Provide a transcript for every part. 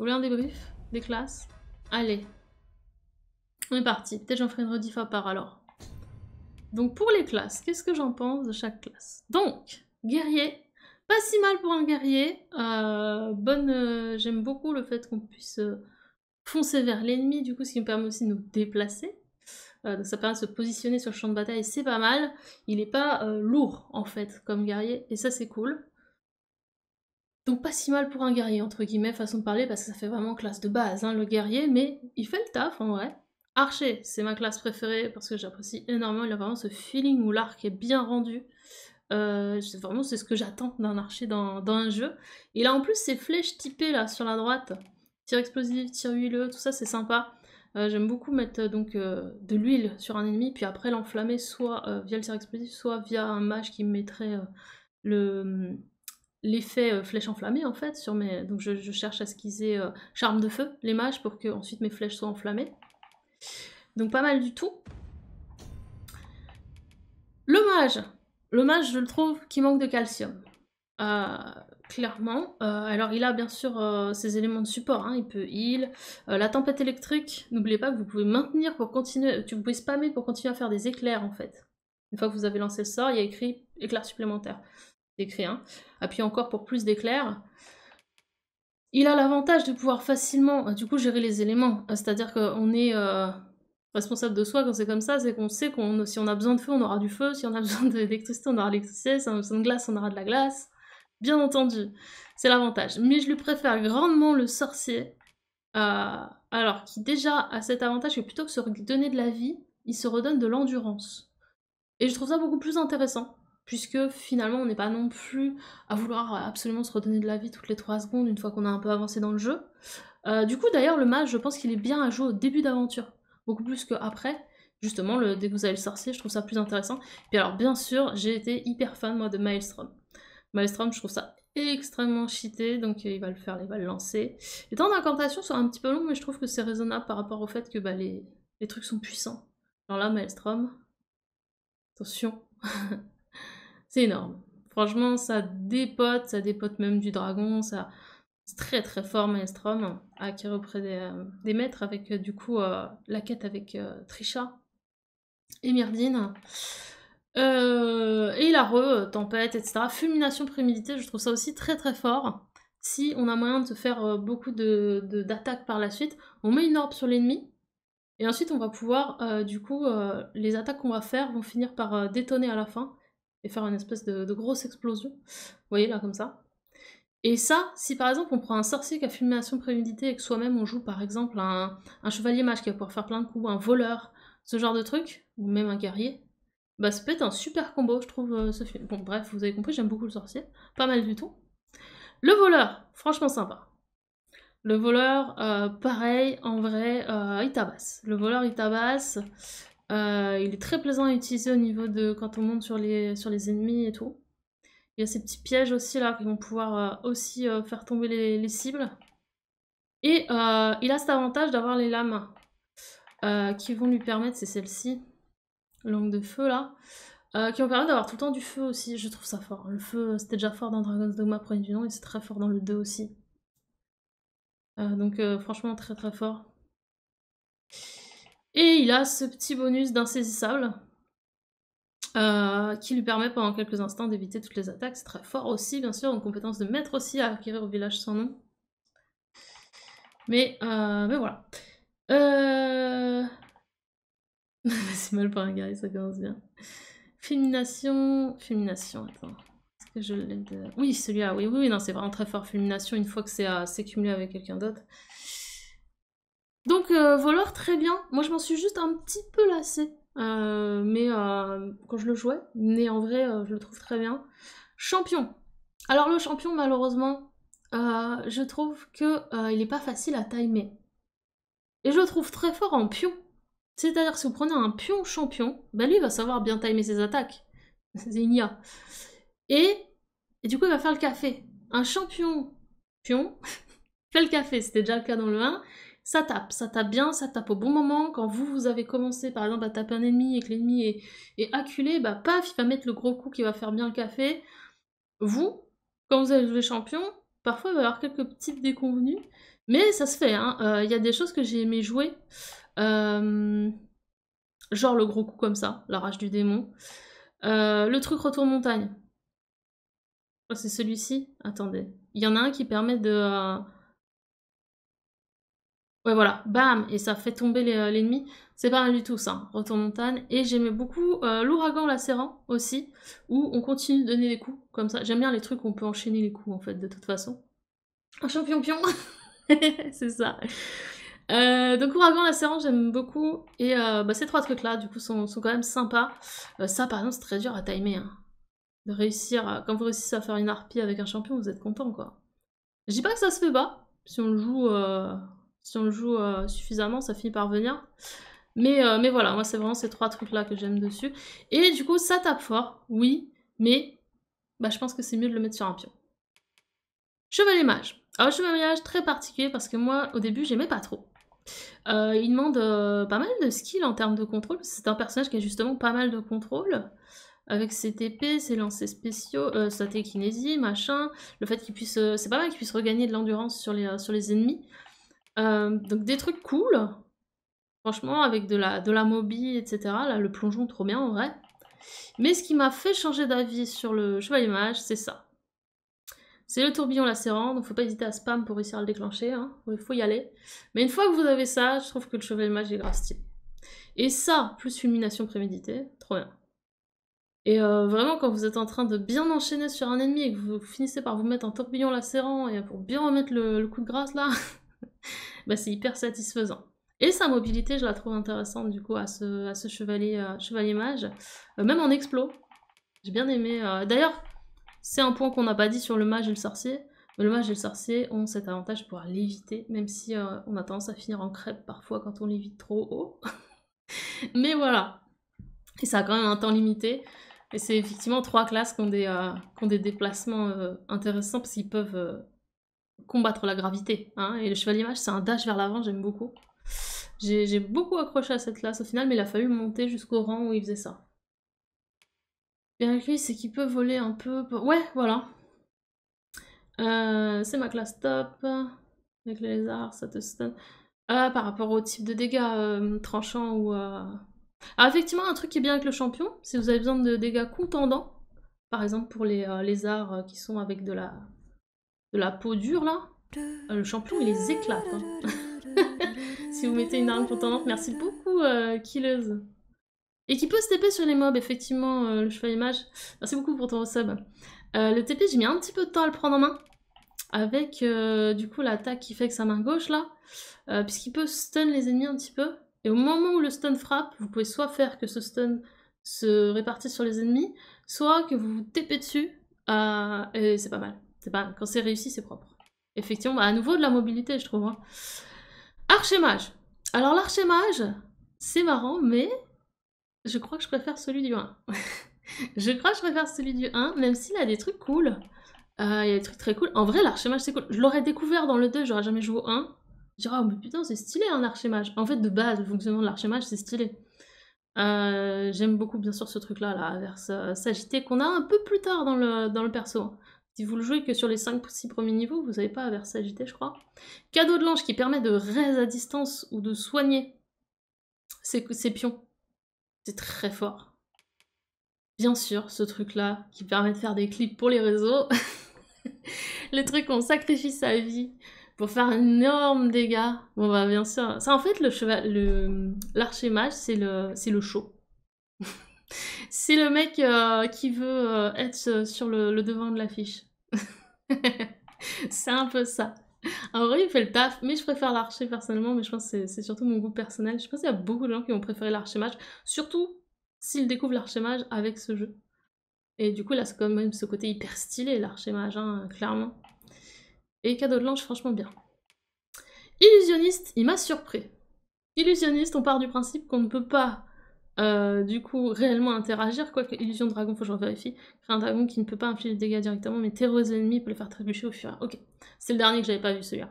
Vous voulez un débrief des classes Allez. On est parti. Peut-être j'en ferai une rediff à part alors. Donc pour les classes, qu'est-ce que j'en pense de chaque classe Donc, guerrier. Pas si mal pour un guerrier. Euh, bonne. Euh, j'aime beaucoup le fait qu'on puisse euh, foncer vers l'ennemi, du coup, ce qui me permet aussi de nous déplacer. donc ça permet de se positionner sur le champ de bataille, c'est pas mal. Il n'est pas lourd en fait comme guerrier, et ça c'est cool pas si mal pour un guerrier, entre guillemets, façon de parler, parce que ça fait vraiment classe de base, hein, le guerrier, mais il fait le taf en vrai. Archer, c'est ma classe préférée parce que j'apprécie énormément, il a vraiment ce feeling où l'arc est bien rendu. Euh, vraiment, c'est ce que j'attends d'un archer dans, dans, un jeu. Et là, en plus, ces flèches typées là sur la droite, tir explosif, tir huileux, tout ça, c'est sympa. Euh, j'aime beaucoup mettre euh, donc de l'huile sur un ennemi, puis après l'enflammer soit via le tir explosif, soit via un mage qui mettrait le, l'effet euh, flèche enflammée en fait sur mes donc je, cherche à esquisser euh, charme de feu les mages pour que ensuite mes flèches soient enflammées donc pas mal du tout le mage le mage je le trouve qui manque de calcium euh, clairement alors il a bien sûr ses éléments de support hein. il peut heal la tempête électrique n'oubliez pas que vous pouvez maintenir pour continuer tu pouvez spammer pour continuer à faire des éclairs en fait une fois que vous avez lancé le sort il y a écrit éclair supplémentaire décrire, un hein. encore pour plus d'éclairs. Il a l'avantage de pouvoir facilement, euh, du coup, gérer les éléments. Euh, c'est-à-dire qu'on est euh, responsable de soi quand c'est comme ça, c'est qu'on sait qu'on si on a besoin de feu, on aura du feu, si on a besoin d'électricité, on aura de l'électricité, si on a besoin de glace, on aura de la glace. Bien entendu, c'est l'avantage. Mais je lui préfère grandement le sorcier, alors qui déjà a cet avantage que plutôt que se donner de la vie, il se redonne de l'endurance. Et je trouve ça beaucoup plus intéressant puisque finalement on n'est pas non plus à vouloir absolument se redonner de la vie toutes les 3 secondes une fois qu'on a un peu avancé dans le jeu. Euh, du coup d'ailleurs le mage je pense qu'il est bien à jouer au début d'aventure, beaucoup plus qu'après. Justement, le, dès que vous avez le sorcier, je trouve ça plus intéressant. Puis alors bien sûr, j'ai été hyper fan moi de Maelstrom. Maelstrom, je trouve ça extrêmement cheaté, donc euh, il va le faire, il va le lancer. Les temps d'incantation sont un petit peu longs, mais je trouve que c'est raisonnable par rapport au fait que bah, les, les trucs sont puissants. Alors là, Maelstrom, attention C'est énorme. Franchement, ça dépote, ça dépote même du dragon, ça... C'est très très fort Maelstrom, acquérir auprès euh, des, maîtres, avec euh, du coup euh, la quête avec Trisha et Myrdine. et la re, tempête, etc. Fulmination, préméditée je trouve ça aussi très très fort. Si on a moyen de se faire beaucoup d'attaques de, par la suite, on met une orbe sur l'ennemi. Et ensuite, on va pouvoir, du coup, les attaques qu'on va faire vont finir par détonner à la fin et faire une espèce de, grosse explosion. Vous voyez là comme ça. Et ça, si par exemple on prend un sorcier qui a fulmination prémédité et que soi-même on joue par exemple un, chevalier mage qui va pouvoir faire plein de coups, un voleur, ce genre de truc, ou même un guerrier, bah ça peut être un super combo, je trouve euh, ce film. Bon bref, vous avez compris, j'aime beaucoup le sorcier, pas mal du tout. Le voleur, franchement sympa. Le voleur, euh, pareil, en vrai, euh, il tabasse. Le voleur, il tabasse. Euh, il est très plaisant à utiliser au niveau de quand on monte sur les, sur les ennemis et tout. Il y a ces petits pièges aussi là qui vont pouvoir euh, aussi euh, faire tomber les, cibles. Et il a cet avantage d'avoir les lames qui vont lui permettre, c'est celle-ci, langue de feu là, qui vont permettre d'avoir tout le temps du feu aussi. Je trouve ça fort. Le feu, c'était déjà fort dans Dragon's Dogma premier du nom et c'est très fort dans le 2 aussi. donc franchement, très très fort. Et il a ce petit bonus d'insaisissable euh, qui lui permet pendant quelques instants d'éviter toutes les attaques. C'est très fort aussi, bien sûr, une compétence de maître aussi à acquérir au village sans nom. Mais, euh, voilà. Euh, c'est mal pour un guerrier, ça commence bien. Fulmination, fulmination, attends. Est-ce que je l'ai Oui, celui-là, oui, oui, non, c'est vraiment très fort. Fulmination, une fois que c'est à cumulé avec quelqu'un d'autre. Donc euh, voleur, très bien. Moi je m'en suis juste un petit peu lassée. Euh, mais euh, quand je le jouais, mais en vrai je le trouve très bien. Champion. Alors le champion malheureusement, je trouve que il n'est pas facile à timer. Et je le trouve très fort en pion. C'est-à-dire si vous prenez un pion champion, bah lui il va savoir bien timer ses attaques. C'est une Et, et du coup il va faire le café. Un champion pion fait le café, c'était déjà le cas dans le 1 ça tape, ça tape bien, ça tape au bon moment. Quand vous, vous avez commencé par exemple à taper un ennemi et que l'ennemi est, acculé, bah paf, il va mettre le gros coup qui va faire bien le café. Vous, quand vous allez jouer champion, parfois il va y avoir quelques petites déconvenues, mais ça se fait. Hein. Euh, il hein. y a des choses que j'ai aimé jouer, euh, genre le gros coup comme ça, la rage du démon. Euh, le truc retour montagne. Oh, c'est celui-ci. Attendez. Il y en a un qui permet de Ouais, voilà, bam, et ça fait tomber euh, l'ennemi. C'est pas mal du tout ça, retour montagne. Et j'aimais beaucoup euh, l'ouragan lacérant aussi, où on continue de donner des coups, comme ça. J'aime bien les trucs où on peut enchaîner les coups, en fait, de toute façon. Un champion pion C'est ça. Euh, donc ouragan lacérant, j'aime beaucoup. Et bah, ces trois trucs-là, du coup, sont, quand même sympas. ça, par exemple, c'est très dur à timer. Hein. De réussir, quand vous réussissez à faire une harpie avec un champion, vous êtes content, quoi. Je dis pas que ça se fait pas, si on le joue si on le joue euh, suffisamment, ça finit par venir. Mais, euh, mais voilà, moi c'est vraiment ces trois trucs-là que j'aime dessus. Et du coup, ça tape fort, oui, mais bah, je pense que c'est mieux de le mettre sur un pion. Chevalier mage. Alors chevalier mage très particulier parce que moi au début j'aimais pas trop. Euh, il demande pas mal de skills en termes de contrôle. C'est un personnage qui a justement pas mal de contrôle avec ses TP, ses lancers spéciaux, sa télékinésie, machin, le fait qu'il puisse, c'est pas mal qu'il puisse regagner de l'endurance sur les, sur les ennemis donc des trucs cool, franchement, avec de la, de la mobie, etc. Là, le plongeon, trop bien en vrai. Mais ce qui m'a fait changer d'avis sur le chevalier mage, c'est ça. C'est le tourbillon lacérant, donc faut pas hésiter à spam pour réussir à le déclencher, hein. il faut y aller. Mais une fois que vous avez ça, je trouve que le chevalier mage est grave Et ça, plus fulmination préméditée, trop bien. Et euh, vraiment, quand vous êtes en train de bien enchaîner sur un ennemi et que vous finissez par vous mettre en tourbillon lacérant et pour bien remettre le coup de grâce là, Bah, c'est hyper satisfaisant. Et sa mobilité, je la trouve intéressante du coup à ce, chevalier, euh, chevalier mage, euh, même en explo. J'ai bien aimé. Euh, d'ailleurs, c'est un point qu'on n'a pas dit sur le mage et le sorcier. le mage et le sorcier ont cet avantage de pouvoir léviter, même si on a tendance à finir en crêpe parfois quand on lévite trop haut. mais voilà. Et ça a quand même un temps limité. Et c'est effectivement trois classes des, qui ont des déplacements intéressants parce qu'ils peuvent combattre la gravité. Hein, et le chevalier mage, c'est un dash vers l'avant, j'aime beaucoup. J'ai beaucoup accroché à cette classe au final, mais il a fallu monter jusqu'au rang où il faisait ça. Bien avec lui, c'est qu'il peut voler un peu... Ouais, voilà. Euh, c'est ma classe top. Avec les lézards, ça te stun. Ah, par rapport au type de dégâts tranchants euh, tranchant ou... Euh. Ah, effectivement, un truc qui est bien avec le champion, si vous avez besoin de dégâts contendants, par exemple pour les lézards qui sont avec de la de la peau dure là, euh, le champion il les éclate. Hein. si vous mettez une arme contendante, merci beaucoup euh, Killeuse. Et qui peut se TP sur les mobs, effectivement, euh, le cheval image. Merci beaucoup pour ton sub. le TP, j'ai mis un petit peu de temps à le prendre en main. Avec du coup l'attaque qui fait que sa main gauche là. Puisqu'il peut stun les ennemis un petit peu. Et au moment où le stun frappe, vous pouvez soit faire que ce stun se répartisse sur les ennemis, soit que vous vous TP dessus. et c'est pas mal quand c'est réussi, c'est propre. Effectivement, bah, à nouveau de la mobilité, je trouve. Hein. Archémage. Alors l'archémage, c'est marrant, mais je crois que je préfère celui du 1. je crois que je préfère celui du 1, même s'il a des trucs cool. Euh, il y a des trucs très cool. En vrai, l'archémage, c'est cool. Je l'aurais découvert dans le 2, j'aurais jamais joué au 1. Je dirais, oh, putain, c'est stylé un archémage. En fait, de base, le fonctionnement de l'archémage, c'est stylé. Euh, j'aime beaucoup, bien sûr, ce truc-là, là, vers euh, qu'on a un peu plus tard dans le, dans le perso. Hein. Si vous le jouez que sur les 5-6 premiers niveaux, vous n'avez pas à verser agité, je crois. Cadeau de l'ange qui permet de rêver à distance ou de soigner ses, pions. C'est très fort. Bien sûr, ce truc-là qui permet de faire des clips pour les réseaux. le truc qu'on on sacrifie sa vie pour faire un énorme dégâts. Bon bah bien sûr. en fait le cheval, l'archer mage, c'est le, c'est le show. C'est le mec euh, qui veut euh, être euh, sur le, devant de l'affiche. c'est un peu ça. En vrai, il fait le taf, mais je préfère l'archer personnellement, mais je pense que c'est surtout mon goût personnel. Je pense qu'il y a beaucoup de gens qui vont préférer l'archer mage, surtout s'ils découvrent l'archer mage avec ce jeu. Et du coup, là, c'est quand même ce côté hyper stylé, l'archer mage, hein, clairement. Et cadeau de l'ange, franchement bien. Illusionniste, il m'a surpris. Illusionniste, on part du principe qu'on ne peut pas euh, du coup réellement interagir, quoique illusion de dragon, faut que je vérifie, créer un dragon qui ne peut pas infliger des dégâts directement, mais terroriser ennemis peut le faire trébucher au fur et à Ok, c'est le dernier que j'avais pas vu celui-là.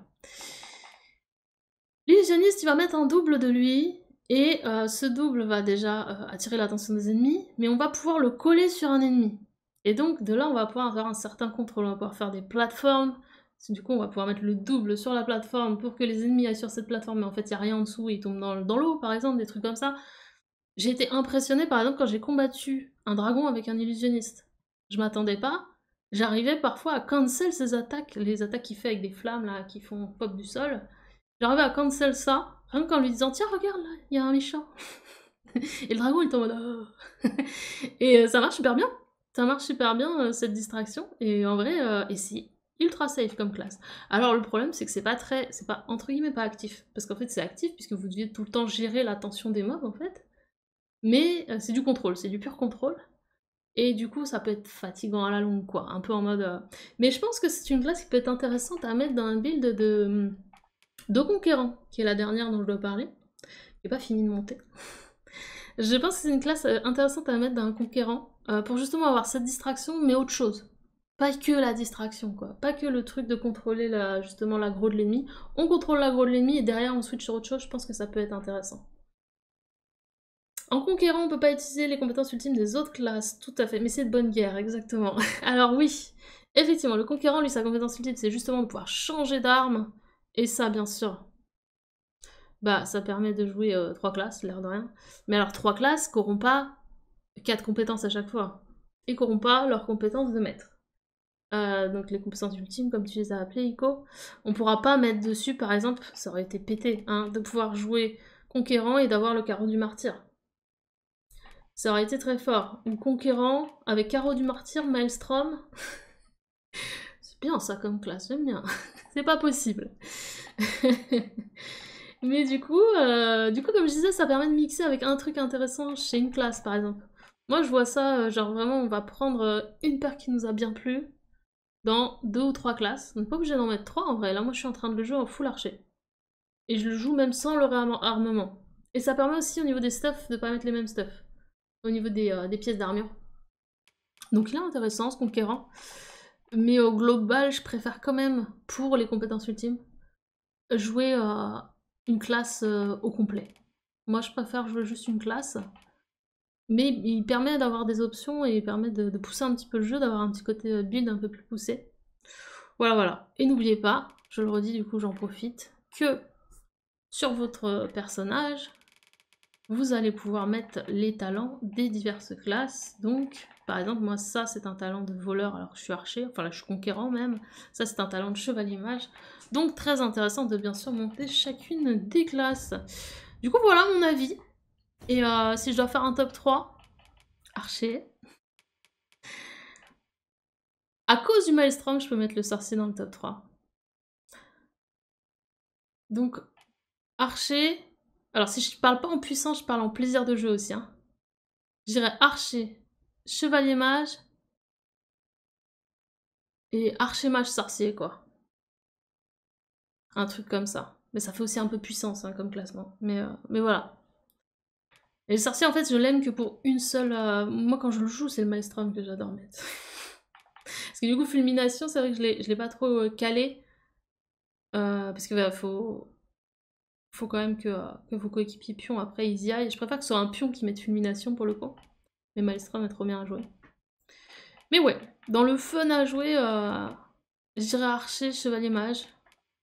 L'illusionniste, il va mettre un double de lui, et euh, ce double va déjà euh, attirer l'attention des ennemis, mais on va pouvoir le coller sur un ennemi. Et donc de là, on va pouvoir avoir un certain contrôle, on va pouvoir faire des plateformes, du coup, on va pouvoir mettre le double sur la plateforme pour que les ennemis aillent sur cette plateforme, mais en fait, il n'y a rien en dessous, ils tombent dans l'eau, par exemple, des trucs comme ça. J'ai été impressionnée par exemple quand j'ai combattu un dragon avec un illusionniste. Je m'attendais pas. J'arrivais parfois à cancel ses attaques, les attaques qu'il fait avec des flammes là, qui font pop du sol. J'arrivais à cancel ça, rien en lui disant Tiens, regarde il y a un méchant. et le dragon il est en mode oh. Et euh, ça marche super bien. Ça marche super bien euh, cette distraction. Et en vrai, ici euh, et ultra safe comme classe. Alors le problème c'est que c'est pas très, c'est pas entre guillemets pas actif, parce qu'en fait c'est actif puisque vous deviez tout le temps gérer l'attention des mobs en fait. Mais euh, c'est du contrôle, c'est du pur contrôle. Et du coup, ça peut être fatigant à la longue, quoi. Un peu en mode. Euh, mais je pense que c'est une classe qui peut être intéressante à mettre dans un build de. Hum, de Conquérant, qui est la dernière dont je dois parler. et pas fini de monter. je pense que c'est une classe euh, intéressante à mettre dans un Conquérant, pour justement avoir cette distraction, mais autre chose. Pas que la distraction, quoi. Pas que le truc de contrôler la, justement l'aggro de l'ennemi. On contrôle l'aggro de l'ennemi et derrière on switch sur autre chose, je pense que ça peut être intéressant. En conquérant, on ne peut pas utiliser les compétences ultimes des autres classes, tout à fait, mais c'est de bonne guerre, exactement. Alors oui, effectivement, le conquérant, lui, sa compétence ultime, c'est justement de pouvoir changer d'arme, et ça, bien sûr. Bah, ça permet de jouer euh, trois classes, l'air de rien. Mais alors, trois classes qu'auront pas quatre compétences à chaque fois, et qu'auront pas leurs compétences de maître. Euh, donc les compétences ultimes, comme tu les as appelées, Ico, on pourra pas mettre dessus, par exemple, ça aurait été pété, hein, de pouvoir jouer conquérant et d'avoir le carreau du martyr. Ça aurait été très fort. Ou conquérant avec Carreau du Martyr, Maelstrom. C'est bien ça comme classe, j'aime bien. C'est pas possible. Mais du coup, euh, du coup, comme je disais, ça permet de mixer avec un truc intéressant chez une classe, par exemple. Moi, je vois ça, euh, genre vraiment, on va prendre euh, une paire qui nous a bien plu dans deux ou trois classes. On n'est pas obligé d'en mettre trois en vrai. Là, moi, je suis en train de le jouer en full archer. Et je le joue même sans le réarmement. Et ça permet aussi au niveau des stuffs de pas mettre les mêmes stuffs au niveau euh, des, pièces d'armure. Donc il est intéressant ce conquérant. Mais au global, je préfère quand même, pour les compétences ultimes, jouer euh, une classe euh, au complet. Moi, je préfère jouer juste une classe. Mais il permet d'avoir des options et il permet de, pousser un petit peu le jeu, d'avoir un petit côté build un peu plus poussé. Voilà, voilà. Et n'oubliez pas, je le redis, du coup, j'en profite, que sur votre personnage, vous allez pouvoir mettre les talents des diverses classes. Donc, par exemple, moi, ça, c'est un talent de voleur, alors que je suis archer, enfin là, je suis conquérant même. Ça, c'est un talent de chevalier mage. Donc, très intéressant de bien sûr monter chacune des classes. Du coup, voilà mon avis. Et euh, si je dois faire un top 3, archer. À cause du Maelstrom, je peux mettre le sorcier dans le top 3. Donc, archer, alors, si je parle pas en puissance, je parle en plaisir de jeu aussi. Hein. J'irais J'irai archer, chevalier mage et archer mage sorcier, quoi. Un truc comme ça. Mais ça fait aussi un peu puissance hein, comme classement. Mais, euh, mais voilà. Et le sorcier, en fait, je l'aime que pour une seule. Euh, moi, quand je le joue, c'est le maelstrom que j'adore mettre. parce que du coup, fulmination, c'est vrai que je l'ai pas trop euh, calé. parce que bah, faut faut quand même que, euh, que vos coéquipiers pions après ils y aillent. Je préfère que ce soit un pion qui mette fulmination pour le coup. Mais Maelstrom est trop bien à jouer. Mais ouais, dans le fun à jouer, euh, j'irai archer, chevalier mage.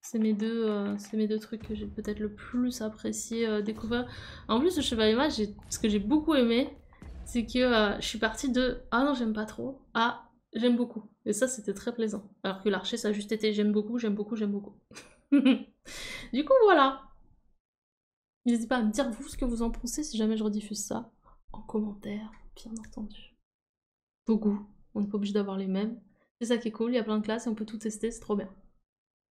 C'est mes, deux, euh, c'est mes deux trucs que j'ai peut-être le plus apprécié euh, découvert découvrir. En plus, le chevalier mage, ce que j'ai beaucoup aimé, c'est que je suis partie de Ah non, j'aime pas trop, ah J'aime beaucoup. Et ça, c'était très plaisant. Alors que l'archer, ça a juste été J'aime beaucoup, j'aime beaucoup, j'aime beaucoup. du coup, voilà. N'hésitez pas à me dire vous ce que vous en pensez si jamais je rediffuse ça en commentaire, bien entendu. Vos goût on n'est pas obligé d'avoir les mêmes. C'est ça qui est cool, il y a plein de classes et on peut tout tester, c'est trop bien.